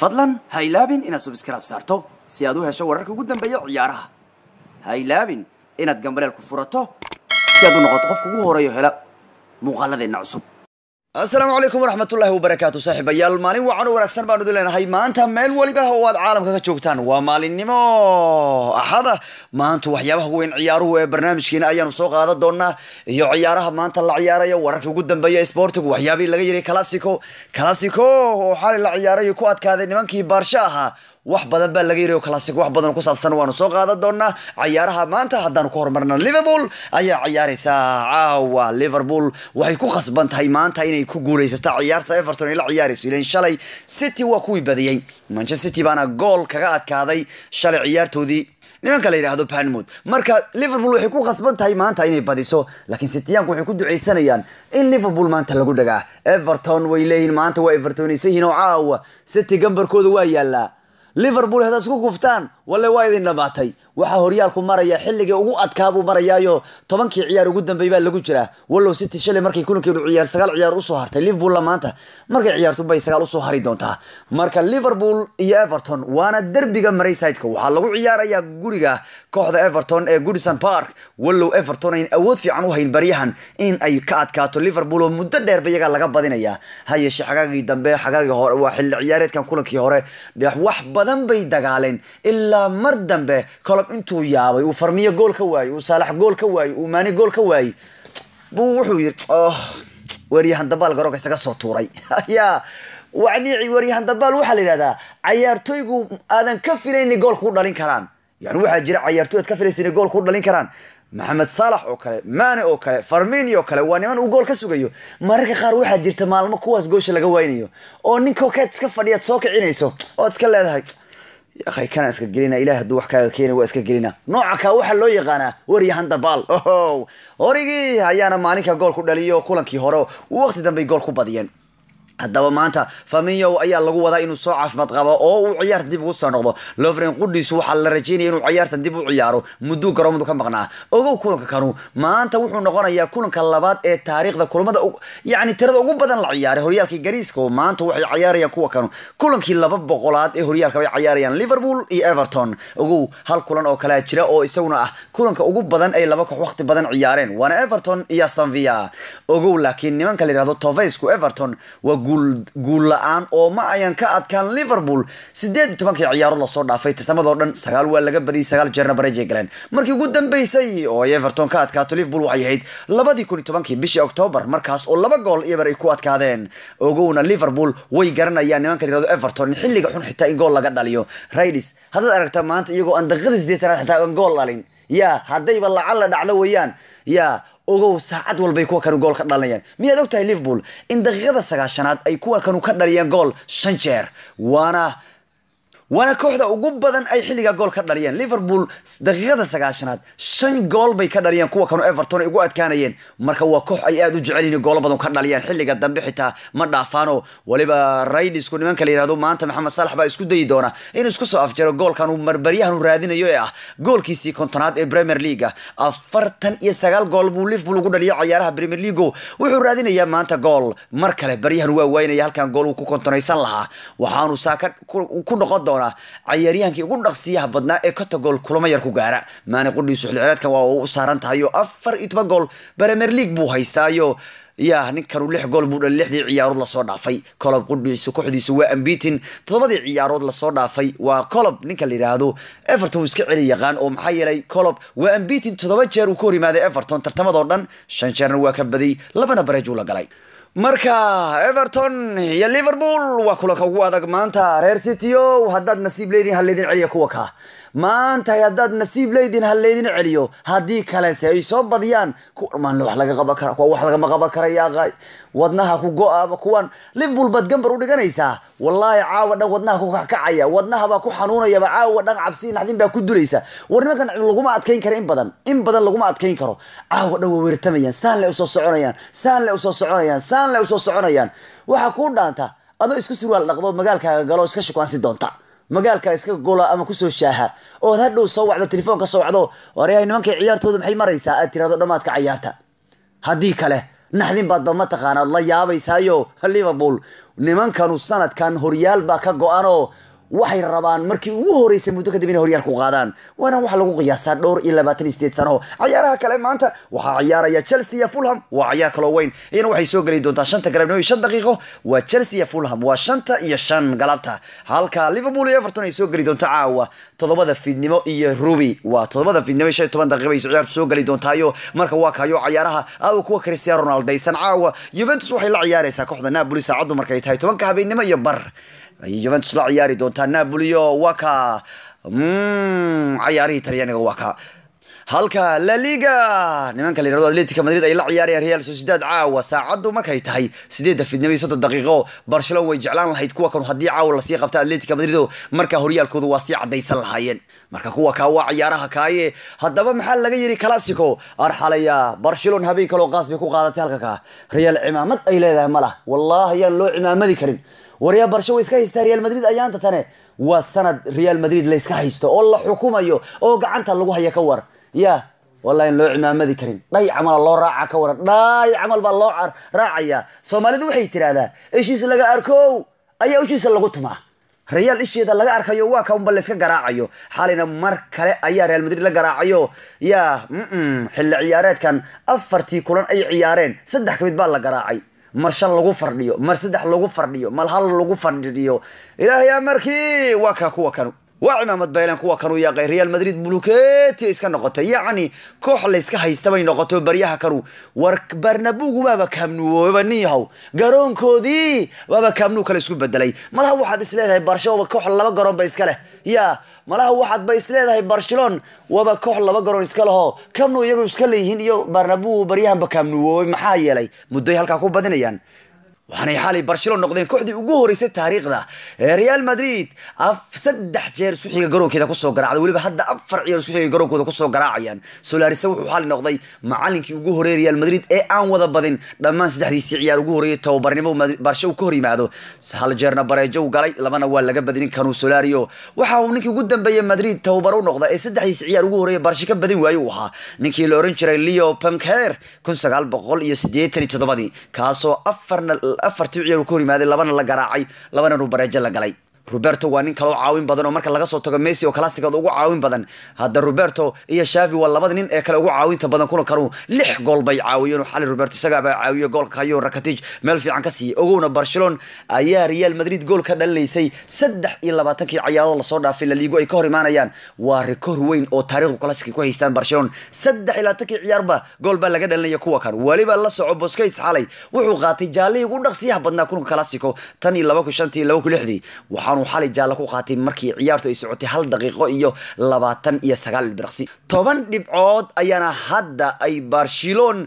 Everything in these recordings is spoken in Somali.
fadlan ha ilaabin inaad subskrab saarto si aad u hesho wararka ugu dambeeya ciyaaraha ha ilaabin inaad gambaleelku furato si aad u noqoto qofka ugu horeeyo hela muuqaaladeenna cusub asalaamu calaykum waraxmatullaahi wabarakaatu saaxiibayaal maalin wacan oo wanaagsan baanu idin leenahay maanta meel weliba oo aad caalamka ka joogtaan waa maalinimo axada maanta waxyaabaha weyn ciyaaruhu ee barnaamijkiina ayaanu soo qaadan doonaa iyo ciyaaraha maanta la ciyaaraya wararkii ugu dambeeya sportigu waxyaabihii laga yiray classico classico oo xalay la ciyaaray ku adkaaday nimankii baarsha ahaa wax badan baa laga yiri classic wax badan ku saabsan waanu soo qaadan doonaa cayaaraha maanta haddaan ka horumarna liverpool ayaa ciyaaraysa caawa liverpool waxay ku khasban tahay maanta inay ku guulaysato ciyaarta everton ay la ciyaarayso ilan shalay city waa kuwii badiyey manchester city baana gool kaga adkaaday shalay ciyaartoodii nimanka la yidhaahdo panmouth marka liverpool waxay ku khasban tahay maanta inay badiso laakiin sitiyaanku waxay ku ducaysanayaan in liverpool maanta lagu dhagaa everton way leeyihin maanta waa evertonaysa yihiin oo caawa city gambarkooda waa yaallaa liverpool haddaad isku kuftaan walle waa idin dhabaatay waxaa horyaalku maraya xilligii ugu adkaabuu marayaayo tobankii ciyaar ugu dambeey baa lagu jiraa wallow city shilay markay kulankeedu ciyaar sagaal ciyaar usoo hartay liverpoolna maanta markay ciyaarto bay sagaal usoo hari doontaa marka liverpool iyo everton waana derbiga maraysideka waxaa lagu ciyaarayaa guriga kooxda everton ee goodison park wallow everton ayn awood fiican u hayn baryahan in ay ka adkaato liverpool oo muddo dheerba iyagaa laga badinayaa hayeeshe xagaagii dambe xagaagii hore waa xilli ciyaareedkan kulankii hore wax badan bay dagaaleen ilaa ilaa mar dambe kolob intuu yaabay uu farmiyo gool ka waayey uu saalax gool ka waayey uu maani gool ka waayey buu wuxuu yidhi oh waryahan dabaal garoonka isaga soo tuuray ya wacniici waryahan dabaal waxaa la yidhahdaa cayaartooygu aadan ka filayn gool kuu dhalin karaan yani waxaa jira cayaartooy aad ka filaysa gool kuu dhalin karaan maxamed saalax oo kale maane oo kale farmini oo kale waa niman uu gool ka sugayo mararka qaar waxaa jirta maalmo kuwaas goosha laga waynayo oo nin kokaad iska fadhiyaad soo kicinayso oad iska leedahay kana iska gelina ilah haduu wax kaaga keena waa iska gelina nooca kaa waxaa loo yaqaanaa weryahan dabaal oho origii ayaana maalinka gool ku dhaliyo kulankii hore waqti dambey gool ku badiyeen haddaba maanta faminyow ayaa lagu wadaa inuu soo caafimaad qabo oo uu ciyaarta dib ugu soo noqdo lofren qudhiis waxaa la rajeynaya inuu ciyaarta dib u ciyaaro mudduu garoomadu ka maqnaa ogow kulanka kanu maanta wuxuu noqonayaa kulanka labaad ee taariikhda kulamada yani tirada ugu badan la ciyaaray horyaalkii gariiska oo maanta waxay cayaarayaan kuwa kanu kulankii laba boqolaad ee horyaalka bay cayaarayaan liverpool iyo everton ogow hal kulan oo kalea jira oo isaguna ah kulanka ugu badan ay laba koox waqti badan ciyaareen waana everton iyo sanvia ogow laakiin nimanka la yihahdo tovaysku everton waa guul la-aan oo ma ayan ka adkaan liverpool sideed iyo tobankii ciyaaro lasoo dhaafay tartamadoo dhan sagaal waa laga badiyay sagaal jeerna bareejay galeen markii ugu dambeysay oo ay everton ka adkaato liverpool waxay ahayd labadii kun iyo tobankii bishii octoobar markaas oo laba gool iyo ay ku adkaadeen ogowna liverpool way garanayaan nimanka yirahdo everton in xilliga xun xitaa in gool laga dhaliyo raidis haddaad aragta maanta iyagoo aan daqiiqada sideetanaad xitaa aan gool dhalin yaa haddayba lacal la dhaclo weeyaan yaa ogow saacad walbay kuwa kanu gool ka dhalinayaan miyaad og tahay liverpool in daqiiqada sagaashanaad ay kuwa kanu ka dhaliyeen gool shan jeer waana waana kooxda ugu badan ay xilliga gool ka dhaliyeen liverpool daqiiqada sagaashanaad shan gool bay ka dhaliyeen kuwa kanu everton ay ugu adkaanayeen marka waa koox ay aada u jecelyihin goola badan ka dhaliyeen xilliga dambe xitaa ma dhaafaano waliba raydisku nimanka la yihahdo maanta maxamed saalax baa isku dayi doona inuu isku soo afjaro goolkanu marbaryahan raadinayo ee ah goolkiisii kontonaad ee premier leaguea ah. afartan iyo sagaal gool buu liverpool ugu dhaliyay ciyaaraha premier leagueo wuxuu raadinayaa maanta gool mar kale baryahan waa waynaya halkan gool uu ku kontonaysan lahaa waxaanu saaka ku noqon doona doonaa cayaaryaankii ugu dhaqsiyaha badnaa ee cota gool kulamo yar ku gaara maani qudhii suxilceleedka waa uu u saaran tahay afar iyo toban gool bremer league buu haystaayo yaa ninkanu lix gool buu dhali lixdii ciyaarood lasoo dhaafay colob qudhiisu kooxdiisu waa ambitin toddobadii ciyaarood lasoo dhaafay waa colob ninka la yidhaahdo everton wuu iska celi yaqaan oo maxaa yeelay colob waa ambitin toddoba jeer uu ka hor yimaaday everton tartamadoo dhan shan jeerna waa ka baday labana bareej uu la galay marka everton iyo liverpool waa kulanka ugu adag maanta reer city o oh, haddaad nasiib leedihin ha leydin celiya kuwa ka maanta haddaad nasiib laydin ha laydin celiyo haddii kalese ay soo badiyaan kuwan wax laga qaban kara kuwa wax lagama qaban karayaa wadnaha ku go-aba kuwan liverpool baad gambar u dhiganaysaa wallaahi caawa dhan wadnaha ku kakacaya wadnaha baa ku xanuunayaba caawa dhan cabsi naxdin baa ku dulaysa war nimankan laguma adkayn kara in badan in badan laguma adkayn karo caawa dhan way saanle usoo soconayaan saanle usoo soconayaan saanle usoo soconayaan waxaa kuu dhaanta adoo isku surwaal dhaqdood magaalkaaga galoo iska shukaansi doonta magaalka iska gola ama kusoo shaaha ood hadhow soo wacdo telefoon ka soo wacdo waryahay nimankay ciyaartooda maxay maraysaa aad tirahdo dhammaadka cayaarta haddii kale naxdin baadba mataqaanaad la yaabaysaayo liverpool nimankanu sanadkan horyaal baa ka go an oo waxay rabaan markii ugu horeysa muddo kadib inay horyaar ku qaadaan waana waxa lagu qiyaasaa dhowr iyo labaatan iyo sideed cayaaraha kale maanta waxaa ciyaaraya chelsea iyo fulham waa cayaar kaloo weyn iyana waxay soo geli doontaa shanta galabnimo iyo shan daqiiqo waa chelsea iyo fulham waa shanta iyo shan galabta halka liverpool iyo everton ay soo geli doonta caawa todobada fiidnimo iyo rubi waa todobada fiidnimo iyo shan iyo toban daqiiqo ay ciyaartu soo geli doontaayo marka waa kaayo cayaaraha aawa kuwa cristiano ronaldo aysan caawa juventus waxay la ciyaareysaa kooxda napoli saacaddu markay tahay tobanka habeennimo iyo bar ayay juventus mm, la ciyaari doontaa napolio waa ka cayaarihii talyaaniga waa ka halka laliga nimanka la yirahdo atletica madrid ay la ciyaarayaan real sociedad caawa saacaddu markay tahay sideedda fidnimo iyo soddon daqiiqo barcelona way jeclaan lahayd kuwa kan haddii caawa lasii qabta atletica madrid oo markaa horyaalkooda waa sii caddaysan lahaayeen marka kuwa kaa waa ciyaaraha kaaye haddaba maxaa laga yiri classico arxalaya barcelona habeen kaloo qaas bay ku qaadatay halka kaa real cimaamad ay leedahay ma lah wallahi ayaan loo cimaamadi karin waryaa barsho way iska haystaa real madrid ayaanta tane waa sanad real madrid layska haysto oo la xukumayo oo gacanta lagu haya ka war ya wallahi in loo cimaamadi karin dhay camala loo raaca ka waran dhay camal baa loo raacayaa soomaalidu waxay tiraahdaa ishiis laga arko ayaa ishiisa lagu tumaa reyaal isheeda laga arkayo waa kaunba layska garaacayo xalayna mar kale ayaa real madrid la garaacayo yaa xilli ciyaareedkan afartii kulan ay ciyaareen saddex ka mid baa la garaacay mar shan lagu fardhiyo mar saddex lagu fardhiyo mal hal lagu fardhiyo ilaahay markii waa kaa kuwa kanu waa cimaamad baylan kuwa kanuu yaaqay real madrid buluketi iska noqotay yacni koox layska haystabay noqoto baryaha kanu war barnabugu baaba kaamnuwoobaba nin garoonkoodii baaba kaamnuu kale isku bedelay malha waxaad isleedahay leedahay koox laba garoon ba iska leh yaa malaha waxaad ba isleedahay barcelon waba koox laba garoon iska laho kamnu iyagu iska leeyihiin iyo barnabu baryahanba kaamnuwoobay maxaa yeelay muddoy halkaa ku badinayaan waxaanay xaalay barcelona noqdeen kooxdii ugu horeysay taariikhda ee real madrid saddex jeer iskuxiga garoonkeeda kusoo garaacda weliba hadda afar ciyaar iskuxiga garoonkooda kusoo garaacayaan solarise wuxuu xaalay noqday macalinkii ugu horreeyay real madrid ee aan wada badin dhammaan saddexdiisii ciyaar ugu horreeyay tababarnimo barsho ka hor yimaado hal jeerna bareejo u galay labana waa laga badinin kanuu solario waxa uu ninkii ugu dambeeyey madrid tababar u noqda ee saddexdiisii ciyaar ugu horreeyay barsho ka badin waaye uu ahaa ninkii la oran jiray leo pankher kun sagaal boqol iyo siddeetan iyo toddobadii kaasoo afarna afartii ciyaar uu ka hor yimaaday labana la garaacay labananu bareejo la galay roberto waa nin kaloo caawin badan oo marka laga soo tago messi oo classicad ugu caawin badan hadda roberto iyo shavi waa labada nin ee kale ugu caawinta badan kuna kanu lix gool bay caawiyeen oo xali roberto isagaabaa caawiye goolka hayo rakatij meel fiican ka siiyey ogowna barcelona ayaa real madrid gool ka dhalilaysay saddex iyo labaatankii ciyaarood lasoo dhaafay laliigo ay ka hor imaanayaan waa rikoor weyn oo taarikhdu classica ku haystaan barcelona saddex iyo labaatankii ciyaarba gool baa laga dhalinaya kuwa kan weliba la soco boskays xalay wuxuu qaatay jaalihii ugu dhaqsiyaha badnaa kunka classico tan iyo laba shantii laba lixdii waxaa waxaanuu xali jaalla ku qaatay markii ciyaartu ay socotay hal daqiiqo iyo labaatan iyo sagaal biraqsi toban dhibcood ayaana hadda ay barcelon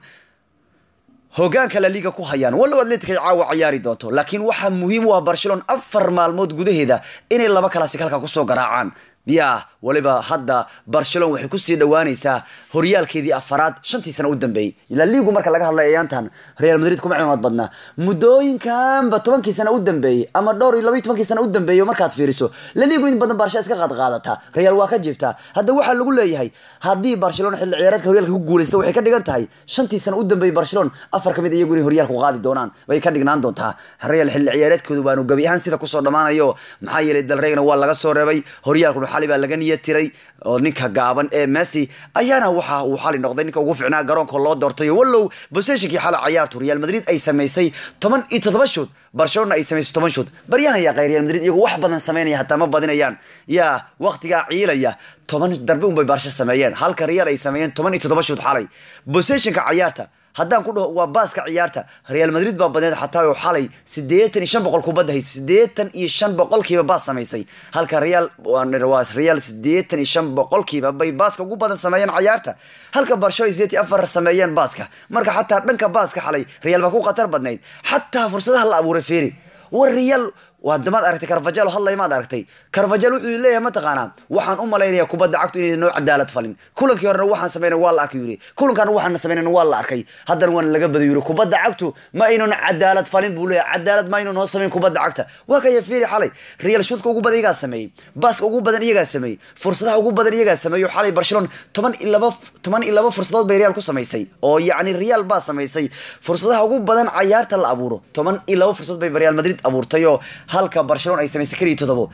hogaanka la ku hayaan walow atletic ay caawa ciyaari doonto laakiin waxaa muhiim u ah barcelon afar maalmood gudaheeda inay laba kalaasi halka kusoo garaacaan ya waliba hadda barcelon waxay kusii dhawaanaysaa horyaalkeedii afaraad shantii sana u dambeeyey ilaa liigu marka laga hadlay ayaantan real madrid kuma cimaad badna muddooyinkanba tobankii sana u dambeeyey ama dhowr iyo labaiy tobankii sana u dambeeyey markaad fiiriso laliigu in badan barsha iska qaadqaadataa real waa ka jiiftaa hadda waxaa lagu leeyahay haddii barcelon xilli ciyaareedka horyaalka ku guulaysta waxay ka dhigan tahay shantii sana u dambeeyey barcelon afar ka mid ah iyagu inay horyaalku qaadi doonaan way ka dhignaan doontaa real xilli ciyaareedkoodu waanu gebi ahaan sida kusoo dhammaanayo maxaa yeelay dalreegna waa laga soo reebay horyaalkuna xalay laga niyad tiray oo ninka gaaban ee messi ayaana waxa uu xali noqday ninka ugu ficnaa garoonka loo doortayo wallow boseshinkii xalay cayaartu real madrid ay samaysay toban iyo toddoba shood barcelona ay samaysay toban shood baryahan yaa qay real madrid iyagu wax badan samaynaya hataa ma badinayaan yaa waqtigaa ciilaya toban darbe unbay baarsho sameeyeen halka real ay sameeyeen toban iyo todoba shood xalay boseshinka cayaarta haddaan ku dhaho waa baaska ciyaarta real madrid baa badneed xataayo xalay sideetan iyo shan boqol kubadda hay siddeetan iyo shan boqolkiiba baas samaysay halka real waa real siddeetan iyo shan boqolkiiba bay baaska ugu badan sameeyeen cayaarta halka barshoy sideet iyo afar sameeyeen baaska marka xataa dhanka baaska xalay real baa ku khatar badnayd xataa fursadaha la abuuray feeri war real wad maad aragtay carvajal hadlay maad aragtay carvajal wuxuu leeyahay mataqaanaa waxaan u malaynaya kubadda cagtu inay noo cadaalad falin kulankii horena waxaan sameyna waa la arkay yuri kulankaana waxaan sameynana waa la arkay haddana waana laga baday yuri kubadda cagtu ma aynan cadaalad falin buu leeyahay cadaalad ma aynan noo samayn kubadda cagta waa kaya fiiri xalay real shudka ugu badan iyagaa sameeyey baaska ugu badan iyagaa sameeyey fursadaha ugu badan iyagaa sameeyo xalay barcelona toban iyo laba toban iyo laba fursadood bay real ku samaysay oo yacni real baa samaysay fursadaha ugu badan cayaarta la abuuro toban iyo laba fursadood bay real madrid abuurtay oo halka barcelona ay samaysay keliya todobo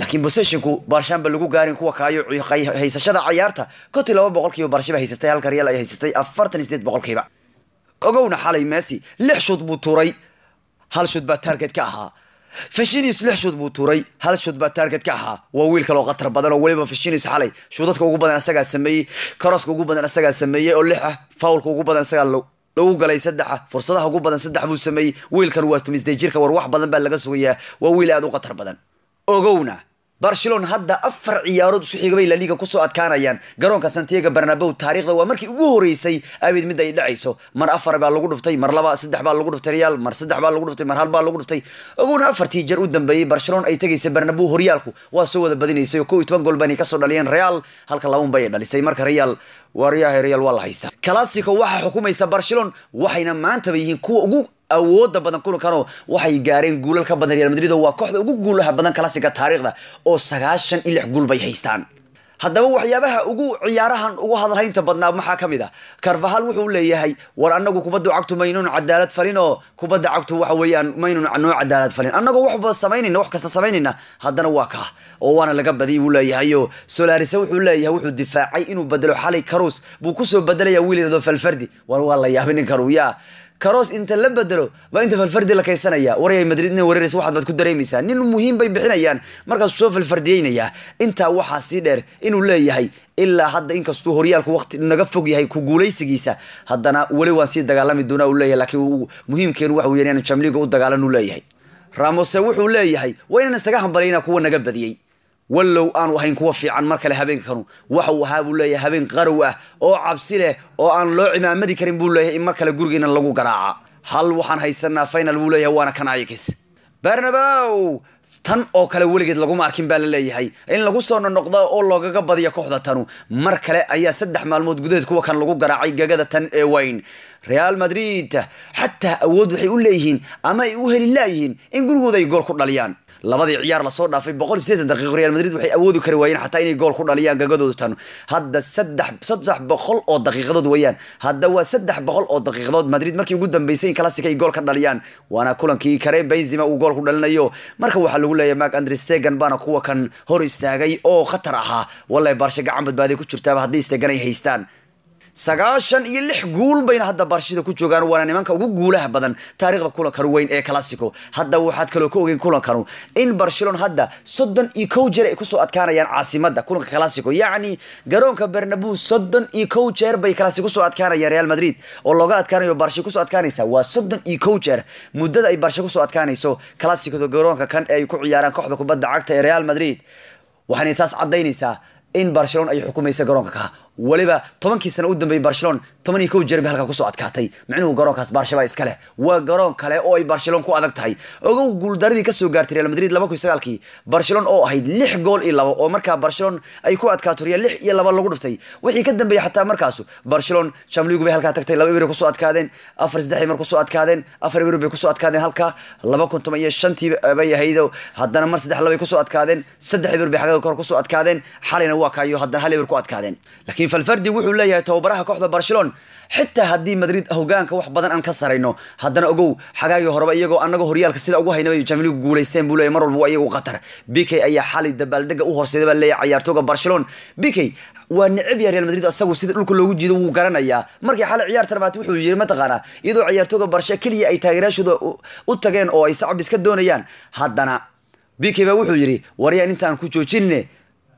laakiin boseshinku baarshaan ba lagu gaarin kuwa kaayo haysashada cayaarta koti laba boqolkiiba baarshiba haysatay halka real ay haysatay afartan iyo boqolkiiba ogowna xalay messi lix shood buu tuuray hal shood baa taarget ahaa fashinis lix shood buu tuuray hal shuud baa taarget ka ahaa waa wiil kaloo khatar badan oo weliba fashinis xalay shuudadka ugu badan asagaa sameeyey karoska ugu badan asagaa sameeyey oo lixa ah, fawlka ugu badan asagaa dhou galay saddexa fursadaha ugu badan saddex buu sameeyey wiilkan waa tumisday jirka war wax badan baa laga sugayaa waa wiil aada u khatar badan ogowna barcelon hadda afar ciyaarood isku xigabay laliga kusoo adkaanayaan garoonka santiago barnabow taarikhda waa markii ugu horeysay aawid mid ay dhacayso mar afar baa lagu dhuftay mar laba saddex baa lagu dhuftay real mar saddex baa lagu dhuftay mar hal baa lagu dhuftay uguna afartii jeer u dambeeyey barcelona ay tegaysa barnabow horyaalku waa soo wada badinaysay oo kow iyo toban goolbani kasoo dhaliyeen real halka labaunba ay dhalisay marka real waaryaha real waa la haystaa classico waxaa xukumaysa barcelona waxayna maantaba yihiin kuwa ugu awooda badan kulankan waxay gaareen guulal ka badan real madrid oo waa kooxda ugu guulaha badan kalasiga taariikhda oo sagaashan iyo lix guul bay haystaan haddaba waxyaabaha ugu ciyaarahan ugu hadalhaynta badnaa maxaa ka mid a ah? karvahal wuxuu leeyahay war anagu kubadda cagtu maynun cadaalad falin oo kubadda cagtu waxa weeyaan maynun noo cadaalad falin annagoo waxba samaynayna wax kasta samaynayna haddana waa kaa oo waana laga badiyay buu leeyahay oo wuxuu leeyahay wuxuu difaacay inuu bedelo xalay karus buu kusoo bedelaya wiil yadoo falfardi war waa la yaabay ninkan uu yaa karoos inta la bedelo baa inta falfardi la kaysanaya waryay madridn wareeres waxaad baad ku dareemaysaa nin muhiim bay bixinayaan markaasuu soo falfardiyeynayaa intaa waxaa sii dheer inuu leeyahay ilaa hadda inkastuu horyaalku waqti naga fog yahay ku guulaysigiisa haddana weli waan sii dagaalami doonaa uu leeyahay laakiin muhiimkeenu waxa weya inaan jamliga u dagaalan uu leeyahay ramose wuxuu leeyahay waa inaan isaga hambalayna kuwa naga badiyey wallow aanu ahayn kuwa fiican mar kale habeenkanu waxau ahaa buu leeyahay habeen qarow ah oo cabsi leh oo aan loo cimaamadi karin buu leeyahay in mar kale gurigeena lagu garaaca hal waxaan haysanaa final buu leeyahay waana kan ayakis barnabow tan oo kale weligeed laguma arkin baa la leeyahay in lagu soo nonoqda oo logaga badiyo kooxda tanu mar kale ayaa saddex maalmood gudaheed kuwa kan lagu garaacay gagada tan ee wayne real madrid xataa awood waxay u leeyihiin ama ay u heli laayihiin in gurigooda ay gool ku dhaliyaan labadii ciyaar lasoo dhaafay boqol iyo sideetan daqiiqo real madrid waxay awoodi kari waayeen xataa inay gool ku dhaliyaan gagadooda taano hadda saddex saddex boqol oo daqiiqadood weeyaan hadda waa saddex boqol oo daqiiqadood madrid markii ugu dambeysay in classic ay gool ka dhaliyaan waana kulankii kareem benzima uu gool ku dhalinayo marka waxaa lagu leeyahay mark andre stegan baana kuwa kan hor istaagay oo khatar ahaa wallahi baarsha gacan badbaaday ku jirtaaba haddii stegan ay haystaan sagaashan iyo lix guul bayna hadda barshida ku joogaan waana nimanka ugu guulaha badan taarikhda kulankanu weyn ee classico hadda waxaad kaloo ka ogeyn kulankanu in barcelona hadda soddon iyo kow jeer ay kusoo adkaanayaan caasimadda kulanka classico yacni garoonka bernabeu soddon iyo kow jeer bay classico kusoo adkaanayaan real madrid oo looga adkaanayo barshe kusoo adkaanaysa waa soddon iyo kow jeer muddada ay barshe kusoo adkaanayso classicada garoonka kan ee ay ku ciyaaraan kooxda kubadda cagta ee real madrid waxayna taas caddaynaysaa in barcelona ay xukumaysa garoonka ka waliba tobankii sana u dambeeyey barcelona toban iyo kow jeer bay halkaa kusoo adkaatay micnuhu garoonkaas baarshabaa iska waa garoon kale oo ay barcelona ku adag tahay ogow guuldaradii kasoo gaartay real madrid laba kun sagaalkii barcelona oo ahayd lix gool iyo labo oo markaa barcelona ay ku adkaato real lix iyo laba lagu dhiftay wixii ka dambeeyey xataa markaasu barcelona shamligu bay halkaa tagtay laba ibri kusoo adkaadeen afar saddexi mar kusoo adkaadeen afar ibri bay kusoo adkaadeen halkaa laba kun toban iyo shantii bay ahaydo haddana mar saddex labay kusoo adkaadeen saddex ibir bay xagga kor kusoo adkaadeen xalayna waa kaayo haddana hal ibir ku adkaadeen laakiin laakiin falfardi wuxuu leeyahay tababaraha kooxda barcelon xitaa haddii madrid hogaanka wax badan aan ka sarayno haddana ogow xagaagii horeba iyagoo anaga horyaalka sida ugu haynabay jamligu guulaysteen buu leeyahy mar walba waa iyagu qatar bk ayaa xalay dabaaldega u horseeda baa leeyahay ciyaartooga barcelon bk waa necab yaha real madrid asagu sida dhulka loogu jiido wuu garanayaa markii xalay ciyaartan baata wuxuu yiri mataqaanaa iyadoo ciyaartooga barshe keliya ay taageeraashooda u tageen oo ay sacab iska doonayaan haddana bk baa wuxuu yidhi wariyaan intaan ku joojinne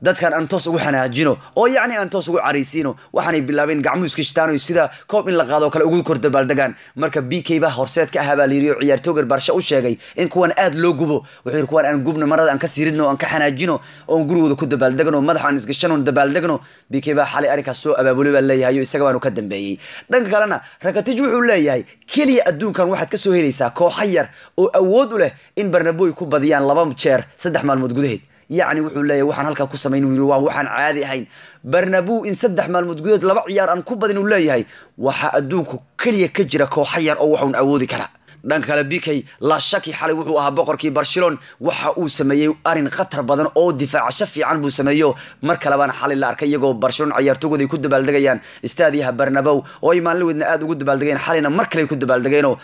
dadkan aan toos ugu xanaajino oo yacni aan toos ugu caraysiino waxaanay bilaabeen gacmuhu iska shitaano sida koob in la qaado kale ugu kor dabaaldegaan marka b k ba horseed ka baa layiri oo ciyaartoogar u sheegay in kuwan aad loo gubo wuxuu yiri kuwan aan gubno marada aan ka siridno aan ka xanaajino oon gurigooda ku dabaaldegno madaxa aan isgashano dabaaldegno b k ba xalay arrinkaas soo abaabulay baa leeyahay oo isaga baanu ka dambeeyey dhanka kalena rakatij wuxuu leeyahay keliya adduunkan waxaad ka soo helaysaa kooxa yar oo awood u leh in barnaboy ku badiyaan laba jeer saddex maalmood gudaheed yacni wuxuu leeyahy waxaan halkaa ku samayn yii waa waxaan caadi ahayn barnabu in saddex maalmood gudaheed laba ciyaar aan ku badin uu leeyahay waxaa adduunku keliya ka jira kooxo yar oo waxuun awoodi karaa dhanka kale bikey lashaki xalay wuxuu ahaa boqorkii barcelon waxa uu sameeyey arin khatar badan oo difaacasho fiican buu sameeyo mar kalebaana xalay la arkay iyagoo barcelon cayaartoogood ay ku dabaaldegayaan istaadiyaha barnabow oo ay maalin weydna aada ugu dabaaldegeen xalayna mar kale ay ku dabaaldegeenoo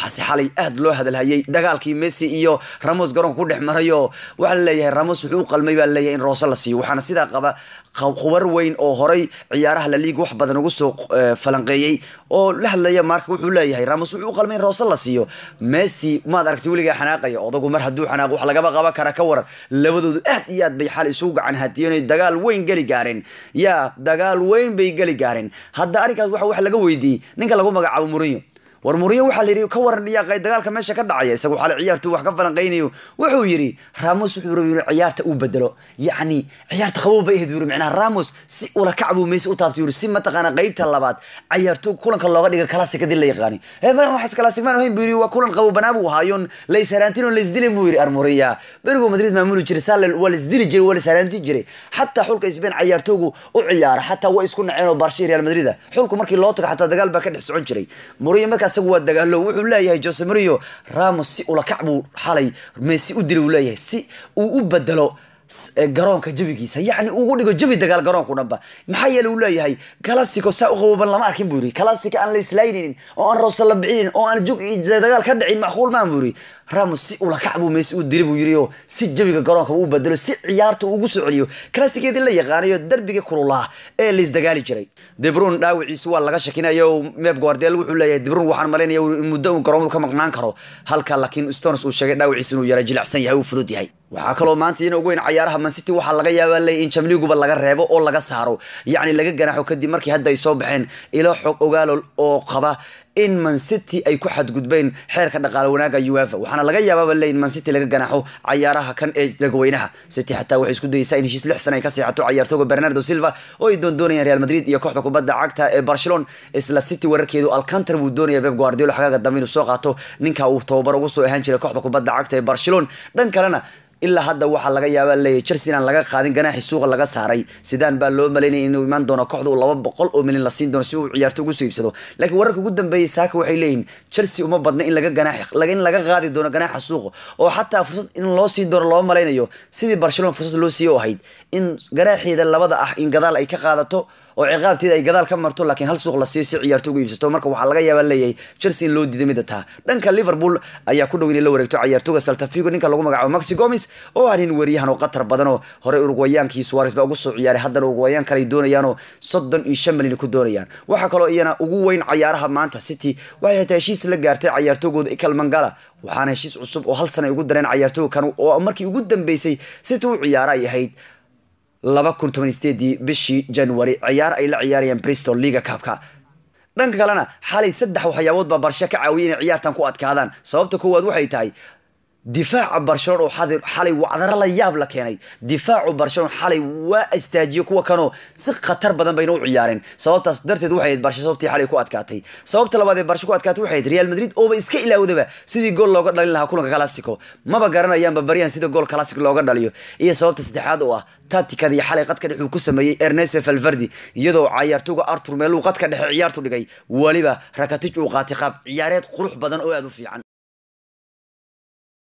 waxaase xalay aad loo hadalhayay dagaalkii messi iyo ramos garoonka ku dhex marayo waxaa laleeyahay ramos wuxuu u qalmay baa laleeyahay in roose la siiyo waxaana sidaa qaba khubar weyn oo horay ciyaaraha laliig wax badan ugu soo eh, falanqeeyey oo la hadlaya marka wuxuu leeyahay ramos wuxuu u qalmay in roose la siiyo messi maad aragtay weligaa xanaaqaya odagu mar hadduu xanaaqo wax lagaba qaba kara ka waran labadoodu aad iyo aad bay xal isugu gacan haatiyeen dagaal weyn geli gaareen yaa dagaal weyn bay geli gaareen hadda arrinkaas waxa wax laga weydiiyey ninka lagu magacaabo murinyo war muriyo waxaa layidhi ka waran dhiyaqay dagaalka meesha ka dhacaya isaga xali ciyaartu wax ka falanqaynayo wuxuu yidhi ramos wuxuu rabi inuu ciyaarta u bedelo yacni ciyaarta qabow bay ahayd buu yiri ramos si ula buu meesha u taabtay yiri si mataqaana qaybta labaad ciyaartu kulanka looga dhiga classic hadii la yaqaani waxaas classic maan ahayn buu yiri waa kulan qabow banaa buu haayoon laysaraantino laysdilen buu yiri armuriya berigo madrid maamuli jiray saalel waa laysdili jiray waa laysaaraantin jiray xataa xulka isbeen ciyaartoogu u ciyaara xataa way isku naceen oo barshay real madrid xulku markii loo tago xataa dagaal baa ka dhex socon jiray muriya markaas asagu waa dagaalo wuxuu leeyahay jose mario ramos si ulakac buu xalay meesi u dilay uu leeyahay si uu u bedelo E, garoonka jabigiisa yani ugu dhigo jabi dagaal garoonku dhanba maxaa yeele uu leeyahay kalasico saa uqaboban lama arkin buu yidhi kalasica aan la oo aan roosa la bicinin oo aan jug dagaal ka dhicin macquul maan buu yidhi ramos si ulakac buu mees uu diri buu yidhi si jabiga garoonkaba u badalo si ciyaarta ugu soo celiyo la yaqaanayo derbiga kululaa ee la isdagaali jiray debrun dhaawiciisu waa laga shakinaya meeb gwardeel wuxuu leeyahay debrun waxaan malaynaya muddo uu garoomadu ka maqnaan karo halka laakiin stones uu sheegay dhaawiciisu inuu yara jilicsan yahay uu fudud yahay waxaa kaloo maanta iyana ugu weyn cayaaraha mancity waxaa laga yaabaa leey in jamliguba laga reebo oo laga saaro yacni laga ganaaxo kadib markii hadda ay soo baxeen ilo xog ogaalol oo qaba in mancity ay ku xadgudbeen xeerka dhaqaale wanaaga uefa waxaana laga yaabaaba le in mancity laga ganaaxo cayaaraha kan ee lagweynaha city xataa waxay isku dayeysaa in heshiis lix sana ay ka seexato cayaartooga bernardo silva oo ay doondoonayaan real madrid iyo kooxda kubadda cagta ee barcelona isla city wararkeedu alcantar wuu doonaya beb guardiolo xagaaga dambe inuu soo qaato ninka uu tababaro ugu soo ahaan jiray kooxda kubadda cagta ee barcelona dhan kalena ilaa hadda waxaa laga yaabaa leeyahy chelsea inaan laga qaadin ganaaxi suuqa laga saaray sidaan baa loo maleynaya inuu imaan doono kooxda uu laba boqol oo milyan la siin doono si uu ciyaarto ugu soo iibsado laakiin wararka ugu dambeeyay saaka waxay leeyihin chelsea uma badna in laga ganaax in laga qaadi doono ganaaxa suuqa oo xataa fursad in loo siin doono looma malaynayo sidii barcelona fursad loo siiyo ahayd in ganaaxeeda labada ah in gadaal ay ka qaadato oo ciqaabteeda ay gadaal ka marto laakiin hal suuq la siiyo si ciyaarto ugu iibsato marka waxaa laga yaabaa leeyahay chelsea in loo diiday mida taa dhanka liverpool ayaa ku dhow inay oo ah nin weriyahan oo qatar badanoo hore horey urugwayaankii suarez baa ugu soo ciyaaray haddana urugwayaan kale doonayaanoo soddon iyo shan milyan ku doonayaan waxaa kaloo iyana ugu weyn cayaaraha maanta city waxay hataa heshiis la gaartay cayaartoogooda ikal mangala waxaana heshiis cusub oo hal sana ay ugu dareen cayaartoogakan oo markii ugu dambeysay city u ciyaara ay ahayd laba kun toban sideedii bishii january ciyaar ay la ciyaarayaan bristol liga kabka dhanka kalena xalay saddex waxyaabood baa barsha ka caawiyay inay ciyaartan ku adkaadaan sababta koowaad waxay tahay difaaca barcelona oo xalay wacdaro la yaab la keenay difaacu barcelona xalay waa istaajiye kuwa kanoo si khatar badan bayna u ciyaareen sababtaas darteed waxay barsh sababtii xalay ku adkaatay sababta labaad ee barsho ku adkaatay waxay ahayd real madrid ooba iska ilaawdaba sidii gool looga dhalin lahaa kulanka classico maba garanayaanba baryahan sida gool classic looga dhaliyo iyo sababta saddexaad oo ah tatikadii xalay qadka dhex ku sameeyey ernese valverdi iyadoo cayaartooga artur meeluu qadka dhexe ciyaartu dhigay weliba rakatij uu qaatay qaab ciyaareed qurux badan oo aad u fiican